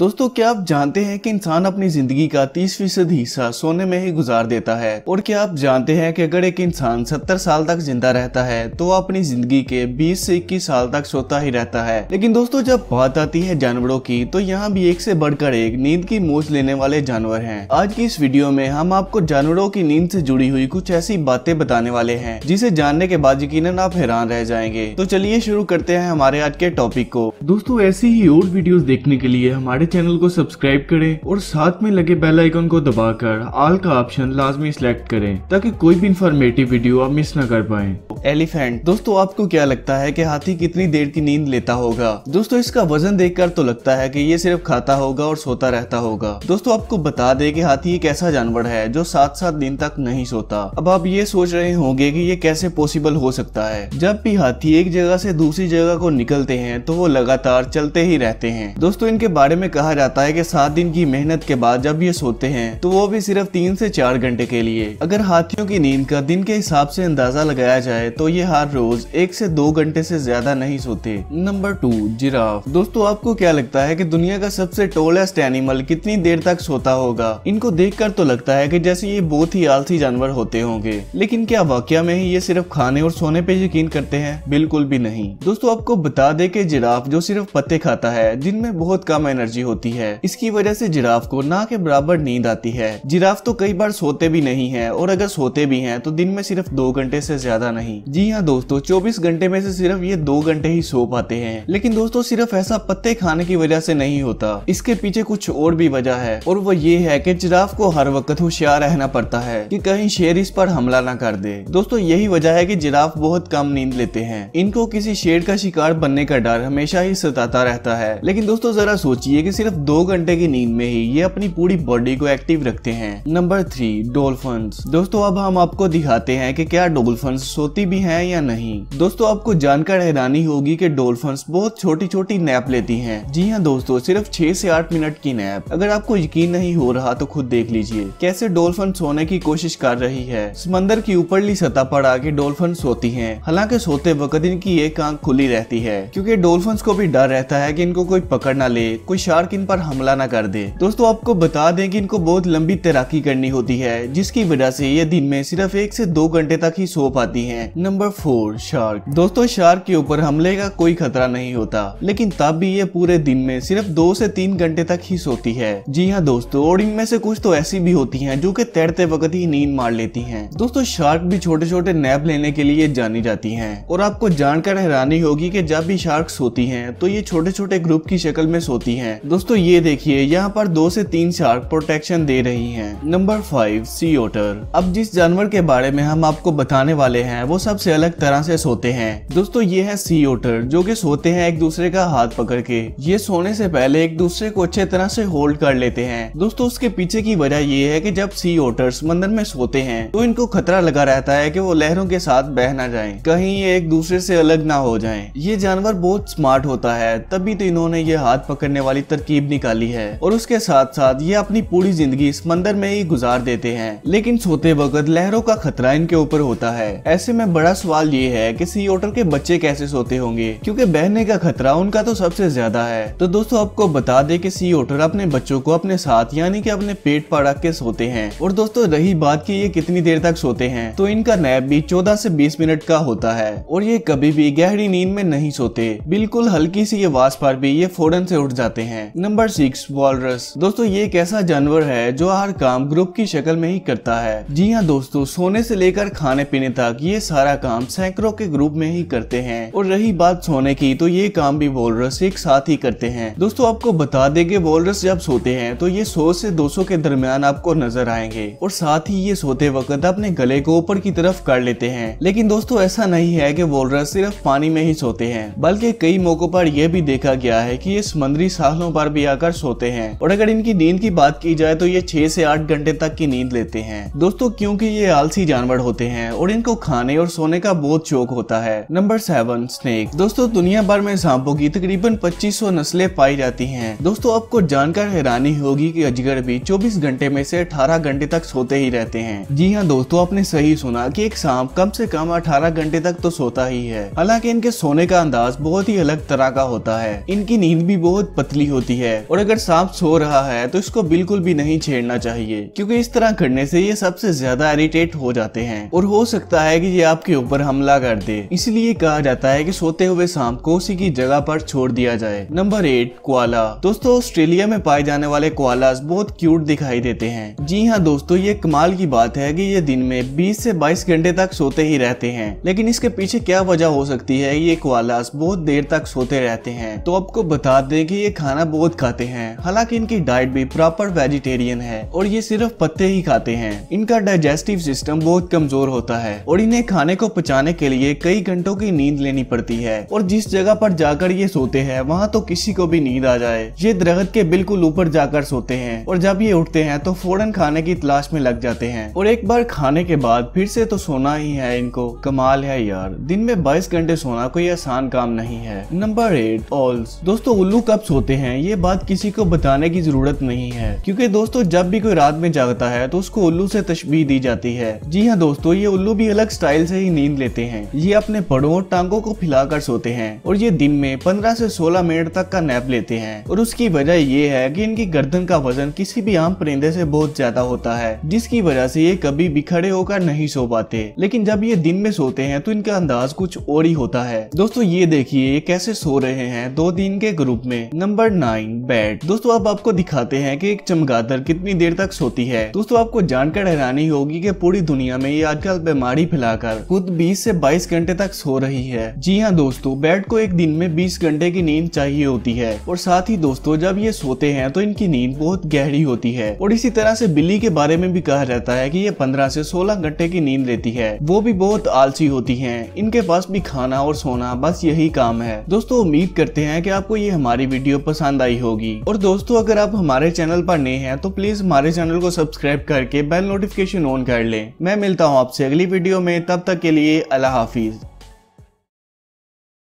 दोस्तों क्या आप जानते हैं कि इंसान अपनी जिंदगी का तीस फीसद हिस्सा सोने में ही गुजार देता है और क्या आप जानते हैं कि अगर एक इंसान सत्तर साल तक जिंदा रहता है तो वह अपनी जिंदगी के बीस से इक्कीस साल तक सोता ही रहता है लेकिन दोस्तों जब बात आती है जानवरों की तो यहाँ भी एक से बढ़कर एक नींद की मोज लेने वाले जानवर है आज की इस वीडियो में हम आपको जानवरों की नींद ऐसी जुड़ी हुई कुछ ऐसी बातें बताने वाले है जिसे जानने के बाद यकीन आप हैरान रह जाएंगे तो चलिए शुरू करते हैं हमारे आज के टॉपिक को दोस्तों ऐसी ही और वीडियो देखने के लिए हमारे चैनल को सब्सक्राइब करें और साथ में लगे बेल आइकन को दबाकर आल का ऑप्शन लाजमी सिलेक्ट करें ताकि कोई भी इंफॉर्मेटिव वीडियो आप मिस ना कर पाए एलिफेंट दोस्तों आपको क्या लगता है कि हाथी कितनी देर की नींद लेता होगा दोस्तों इसका वजन देखकर तो लगता है कि ये सिर्फ खाता होगा और सोता रहता होगा दोस्तों आपको बता दे कि हाथी एक ऐसा जानवर है जो सात सात दिन तक नहीं सोता अब आप ये सोच रहे होंगे कि ये कैसे पॉसिबल हो सकता है जब भी हाथी एक जगह से दूसरी जगह को निकलते हैं तो वो लगातार चलते ही रहते हैं दोस्तों इनके बारे में कहा जाता है कि सात दिन की मेहनत के बाद जब ये सोते हैं तो वो भी सिर्फ तीन से चार घंटे के लिए अगर हाथियों की नींद का दिन के हिसाब से अंदाजा लगाया जाए तो ये हर रोज एक से दो घंटे से ज्यादा नहीं सोते नंबर टू जिराफ दोस्तों आपको क्या लगता है कि दुनिया का सबसे टोलेस्ट एनिमल कितनी देर तक सोता होगा इनको देख तो लगता है की जैसे ये बहुत ही आलसी जानवर होते होंगे लेकिन क्या वाक्य में ही ये सिर्फ खाने और सोने पे यकीन करते हैं बिल्कुल भी नहीं दोस्तों आपको बता दे के जिराफ जो सिर्फ पत्ते खाता है जिनमें बहुत कम एनर्जी एनर्जी होती है इसकी वजह से जिराफ को ना के बराबर नींद आती है जिराफ तो कई बार सोते भी नहीं है और अगर सोते भी हैं तो दिन में सिर्फ दो घंटे से ज्यादा नहीं जी हाँ दोस्तों चौबीस घंटे में से सिर्फ ये दो घंटे ही सो पाते हैं लेकिन दोस्तों सिर्फ ऐसा पत्ते खाने की वजह से नहीं होता इसके पीछे कुछ और भी वजह है और वो ये है की जिराफ को हर वक्त होशियार रहना पड़ता है की कहीं शेर इस पर हमला न कर दे दोस्तों यही वजह है की जिराफ बहुत कम नींद लेते हैं इनको किसी शेर का शिकार बनने का डर हमेशा ही सताता रहता है लेकिन दोस्तों जरा सोचिए लेकिन सिर्फ दो घंटे की नींद में ही ये अपनी पूरी बॉडी को एक्टिव रखते हैं नंबर थ्री डोल्फन दोस्तों अब हम आपको दिखाते हैं कि क्या डोल्फन सोती भी हैं या नहीं दोस्तों आपको जानकर हैरानी होगी कि डोल्फन बहुत छोटी छोटी नैप लेती हैं जी हाँ दोस्तों सिर्फ छह से आठ मिनट की नैप अगर आपको यकीन नहीं हो रहा तो खुद देख लीजिए कैसे डोल्फन सोने की कोशिश कर रही है समंदर की ऊपरली सतह पर आके डोल्फन सोती है हालांकि सोते वक्त इनकी एक आंख खुली रहती है क्यूँकी डोल्फन को भी डर रहता है की इनको कोई पकड़ ना ले कोई शार्क इन पर हमला न कर दे दोस्तों आपको बता दें कि इनको बहुत लंबी तैराकी करनी होती है जिसकी वजह से ये दिन में सिर्फ एक से दो घंटे तक ही सो पाती है नंबर फोर शार्क दोस्तों शार्क के ऊपर हमले का कोई खतरा नहीं होता लेकिन तब भी ये पूरे दिन में सिर्फ दो से तीन घंटे तक ही सोती है जी हाँ दोस्तों और इनमें से कुछ तो ऐसी भी होती है जो की तैरते वक्त ही नींद मार लेती है दोस्तों शार्क भी छोटे छोटे नैप लेने के लिए जानी जाती है और आपको जानकर हैरानी होगी की जब भी शार्क सोती है तो ये छोटे छोटे ग्रुप की शक्ल में सोती हैं दोस्तों ये देखिए यहाँ पर दो से तीन शार्क प्रोटेक्शन दे रही हैं। नंबर फाइव सी ओटर अब जिस जानवर के बारे में हम आपको बताने वाले हैं वो सबसे अलग तरह से सोते हैं दोस्तों ये है सी ओटर जो कि सोते हैं एक दूसरे का हाथ पकड़ के ये सोने से पहले एक दूसरे को अच्छे तरह से होल्ड कर लेते हैं दोस्तों उसके पीछे की वजह ये है की जब सी ओटर समंदर में सोते हैं तो इनको खतरा लगा रहता है की वो लहरों के साथ बह ना जाए कहीं ये एक दूसरे से अलग ना हो जाए ये जानवर बहुत स्मार्ट होता है तभी तो इन्होंने ये हाथ पकड़ने वाली तरकीब निकाली है और उसके साथ साथ ये अपनी पूरी जिंदगी समंदर में ही गुजार देते हैं लेकिन सोते वक्त लहरों का खतरा इनके ऊपर होता है ऐसे में बड़ा सवाल ये है की सी ओटर के बच्चे कैसे सोते होंगे क्यूँकी बहने का खतरा उनका तो सबसे ज्यादा है तो दोस्तों आपको बता दे की सी ओटर अपने बच्चों को अपने साथ यानी की अपने पेट पर रख के सोते हैं और दोस्तों रही बात की ये कितनी देर तक सोते हैं तो इनका नैप भी चौदह ऐसी बीस मिनट का होता है और ये कभी भी गहरी नींद में नहीं सोते बिल्कुल हल्की सी ये वास पर भी ये फौरन से उठ जाते हैं नंबर सिक्स वॉलरस दोस्तों ये एक ऐसा जानवर है जो हर काम ग्रुप की शक्ल में ही करता है जी हाँ दोस्तों सोने से लेकर खाने पीने तक ये सारा काम सैकड़ों के ग्रुप में ही करते हैं और रही बात सोने की तो ये काम भी वॉलरस एक साथ ही करते हैं दोस्तों आपको बता दे के वॉलरस जब सोते हैं तो ये सौ से दो सौ के दरमियान आपको नजर आएंगे और साथ ही ये सोते वक्त अपने गले को ऊपर की तरफ कर लेते हैं लेकिन दोस्तों ऐसा नहीं है कि वॉलरस सिर्फ पानी में ही सोते हैं बल्कि कई मौकों पर यह भी देखा गया है कि ये समुद्री सालों पर पर भी आकर सोते हैं और अगर इनकी नींद की बात की जाए तो ये छह से आठ घंटे तक की नींद लेते हैं दोस्तों क्योंकि ये आलसी जानवर होते हैं और इनको खाने और सोने का बहुत शौक होता है नंबर सेवन स्नेक दोस्तों दुनिया भर में सांपों की तकरीबन 2500 नस्लें पाई जाती हैं दोस्तों आपको जानकर हैरानी होगी कि अजगर भी 24 घंटे में से 18 घंटे तक सोते ही रहते हैं जी हाँ दोस्तों आपने सही सुना कि एक सांप कम से कम 18 घंटे तक तो सोता ही है हालांकि इनके सोने का अंदाज बहुत ही अलग तरह का होता है इनकी नींद भी बहुत पतली होती होती है और अगर सांप सो रहा है तो इसको बिल्कुल भी नहीं छेड़ना चाहिए क्योंकि इस तरह करने से ये सबसे ज्यादा इरिटेट हो जाते हैं और हो सकता है कि ये आपके ऊपर हमला कर दे इसलिए कहा जाता है कि सोते हुए सांप को उसी की जगह पर छोड़ दिया जाए नंबर एट क्वाला दोस्तों ऑस्ट्रेलिया में पाए जाने वाले क्वालास बहुत क्यूट दिखाई देते हैं जी हाँ दोस्तों ये कमाल की बात है की ये दिन में बीस से बाईस घंटे तक सोते ही रहते हैं लेकिन इसके पीछे क्या वजह हो सकती है ये क्वालास बहुत देर तक सोते रहते हैं तो आपको बता दें कि ये खाना बहुत खाते हैं हालांकि इनकी डाइट भी प्रॉपर वेजिटेरियन है और ये सिर्फ पत्ते ही खाते हैं इनका डाइजेस्टिव सिस्टम बहुत कमजोर होता है और इन्हें खाने को पचाने के लिए कई घंटों की नींद लेनी पड़ती है और जिस जगह पर जाकर ये सोते हैं वहाँ तो किसी को भी नींद आ जाए ये दरख्त के बिल्कुल ऊपर जाकर सोते हैं और जब ये उठते हैं तो फौरन खाने की तलाश में लग जाते हैं और एक बार खाने के बाद फिर से तो सोना ही है इनको कमाल है यार दिन में बाईस घंटे सोना कोई आसान काम नहीं है नंबर एट ऑल्स दोस्तों उल्लू कब सोते हैं ये बात किसी को बताने की जरूरत नहीं है क्योंकि दोस्तों जब भी कोई रात में जागता है तो उसको उल्लू से तस्वीर दी जाती है जी हाँ दोस्तों ये उल्लू भी अलग स्टाइल से ही नींद लेते हैं ये अपने पड़ों और टांगों को फिलाकर सोते हैं और ये दिन में पंद्रह से सोलह मिनट तक का नैप लेते हैं और उसकी वजह ये है की इनकी गर्दन का वजन किसी भी आम परिंदे से बहुत ज्यादा होता है जिसकी वजह से ये कभी भी खड़े होकर नहीं सो पाते लेकिन जब ये दिन में सोते हैं तो इनका अंदाज कुछ और ही होता है दोस्तों ये देखिए ये कैसे सो रहे हैं दो दिन के ग्रुप में नंबर नाइन नाइन बेड दोस्तों अब आपको दिखाते हैं कि एक चमगादड़ कितनी देर तक सोती है दोस्तों आपको जानकर हैरानी होगी कि पूरी दुनिया में ये आजकल बीमारी फैलाकर खुद 20 से 22 घंटे तक सो रही है जी हाँ दोस्तों बेड को एक दिन में 20 घंटे की नींद चाहिए होती है और साथ ही दोस्तों जब ये सोते हैं तो इनकी नींद बहुत गहरी होती है और इसी तरह से बिल्ली के बारे में भी कहा जाता है की ये पंद्रह से सोलह घंटे की नींद लेती है वो भी बहुत आलसी होती है इनके पास भी खाना और सोना बस यही काम है दोस्तों उम्मीद करते हैं की आपको ये हमारी वीडियो पसंद पसंद आई होगी और दोस्तों अगर आप हमारे चैनल पर नए हैं तो प्लीज हमारे चैनल को सब्सक्राइब करके बेल नोटिफिकेशन ऑन कर लें मैं मिलता हूँ आपसे अगली वीडियो में तब तक के लिए अल्लाह हाफिज़